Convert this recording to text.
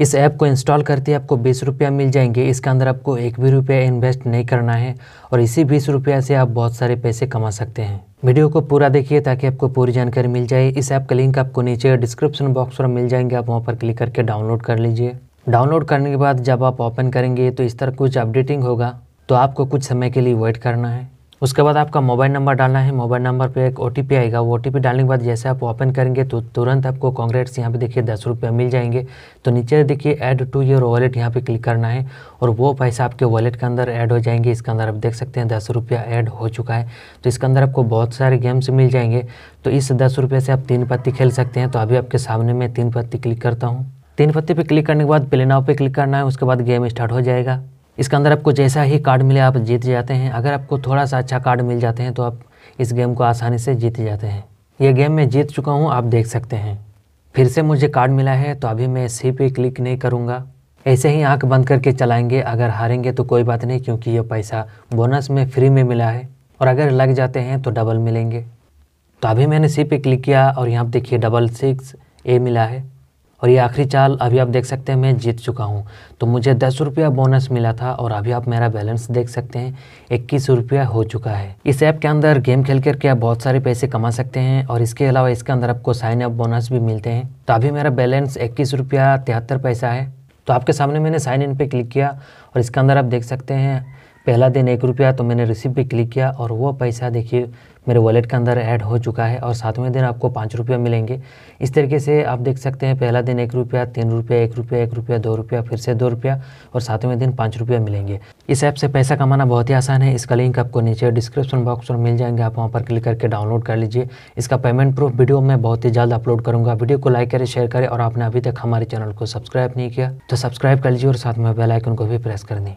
इस ऐप को इंस्टॉल करते ही आपको बीस रुपया मिल जाएंगे इसके अंदर आपको एक भी रुपया इन्वेस्ट नहीं करना है और इसी बीस रुपया से आप बहुत सारे पैसे कमा सकते हैं वीडियो को पूरा देखिए ताकि आपको पूरी जानकारी मिल जाए इस ऐप का लिंक आपको नीचे डिस्क्रिप्शन बॉक्स पर मिल जाएंगे आप वहाँ पर क्लिक करके डाउनलोड कर लीजिए डाउनलोड करने के बाद जब आप ओपन करेंगे तो इस तरह कुछ अपडेटिंग होगा तो आपको कुछ समय के लिए वेट करना है उसके बाद आपका मोबाइल नंबर डालना है मोबाइल नंबर पे एक ओ आएगा वो ओ डालने के बाद जैसे आप ओपन करेंगे तो तुरंत आपको कॉन्ग्रेट्स यहाँ पे देखिए दस रुपये मिल जाएंगे तो नीचे देखिए ऐड टू योर वॉलेट यहाँ पे क्लिक करना है और वो पैसा आपके वॉलेट के अंदर ऐड हो जाएंगे इसके अंदर आप देख सकते हैं दस रुपया ऐड हो चुका है तो इसके अंदर आपको बहुत सारे गेम्स मिल जाएंगे तो इस दस रुपये से आप तीन पत्ती खेल सकते हैं तो अभी आपके सामने मैं तीन पत्ती क्लिक करता हूँ तीन पत्ती पर क्लिक करने के बाद प्ले पर क्लिक करना है उसके बाद गेम स्टार्ट हो जाएगा इसके अंदर आपको जैसा ही कार्ड मिले आप जीत जाते हैं अगर आपको थोड़ा सा अच्छा कार्ड मिल जाते हैं तो आप इस गेम को आसानी से जीत जाते हैं ये गेम मैं जीत चुका हूँ आप देख सकते हैं फिर से मुझे कार्ड मिला है तो अभी मैं सी पे क्लिक नहीं करूँगा ऐसे ही आंख बंद करके चलाएंगे अगर हारेंगे तो कोई बात नहीं क्योंकि ये पैसा बोनस में फ्री में मिला है और अगर लग जाते हैं तो डबल मिलेंगे तो अभी मैंने सी पे क्लिक किया और यहाँ पर देखिए डबल सिक्स ए मिला है और ये आखिरी चाल अभी आप देख सकते हैं मैं जीत चुका हूँ तो मुझे दस रुपया बोनस मिला था और अभी आप मेरा बैलेंस देख सकते हैं इक्कीस रुपया हो चुका है इस ऐप के अंदर गेम खेल करके आप बहुत सारे पैसे कमा सकते हैं और इसके अलावा इसके अंदर आपको साइन अप बोनस भी मिलते हैं तो अभी मेरा बैलेंस इक्कीस रुपया तिहत्तर पैसा है तो आपके सामने मैंने साइन इन पर क्लिक किया और इसके अंदर आप देख सकते हैं पहला दिन एक रुपया तो मैंने रिसीव पे क्लिक किया और वो पैसा देखिए मेरे वॉलेट के अंदर ऐड हो चुका है और सातवें दिन आपको पाँच रुपया मिलेंगे इस तरीके से आप देख सकते हैं पहला दिन एक रुपया तीन रुपया एक रुपया एक रुपया दो रुपया फिर से दो रुपया और सातवें दिन पाँच रुपया मिलेंगे इस ऐप से पैसा कमाना बहुत ही आसान है इसका लिंक आपको नीचे डिस्क्रिप्शन बॉक्स में मिल जाएंगे आप वहाँ पर क्लिक करके डाउनलोड कर लीजिए इसका पेमेंट प्रूफ वीडियो मैं बहुत ही जल्द अपलोड करूँगा वीडियो को लाइक करें शेयर करें और आपने अभी तक हमारे चैनल को सब्सक्राइब नहीं किया तो सब्सक्राइब कर लीजिए और साथ में बेलाइकन को भी प्रेस कर दें